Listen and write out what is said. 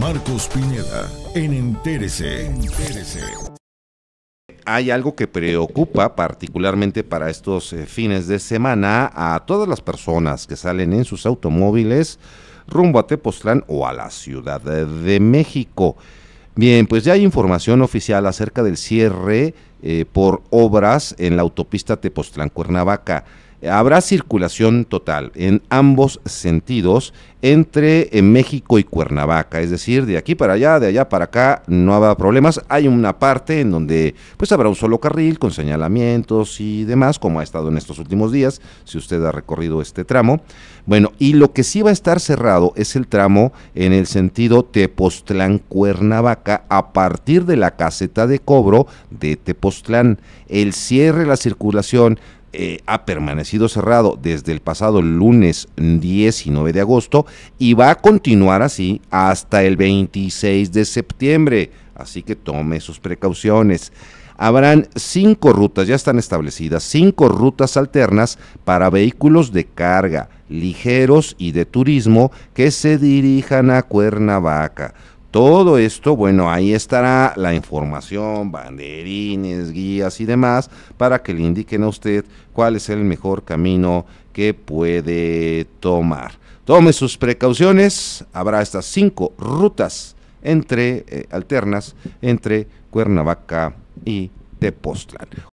Marcos Pineda en Entérese. Hay algo que preocupa particularmente para estos eh, fines de semana a todas las personas que salen en sus automóviles rumbo a Tepoztlán o a la Ciudad de México. Bien, pues ya hay información oficial acerca del cierre eh, por obras en la autopista Tepoztlán-Cuernavaca. Habrá circulación total en ambos sentidos entre México y Cuernavaca, es decir, de aquí para allá, de allá para acá, no habrá problemas. Hay una parte en donde pues habrá un solo carril con señalamientos y demás, como ha estado en estos últimos días, si usted ha recorrido este tramo. Bueno, y lo que sí va a estar cerrado es el tramo en el sentido Tepoztlán-Cuernavaca a partir de la caseta de cobro de Tepoztlán. El cierre, la circulación eh, ha permanecido cerrado desde el pasado lunes 19 de agosto y va a continuar así hasta el 26 de septiembre, así que tome sus precauciones. Habrán cinco rutas, ya están establecidas, cinco rutas alternas para vehículos de carga, ligeros y de turismo que se dirijan a Cuernavaca. Todo esto, bueno, ahí estará la información, banderines, guías y demás, para que le indiquen a usted cuál es el mejor camino que puede tomar. Tome sus precauciones, habrá estas cinco rutas entre eh, alternas entre Cuernavaca y Tepoztlán.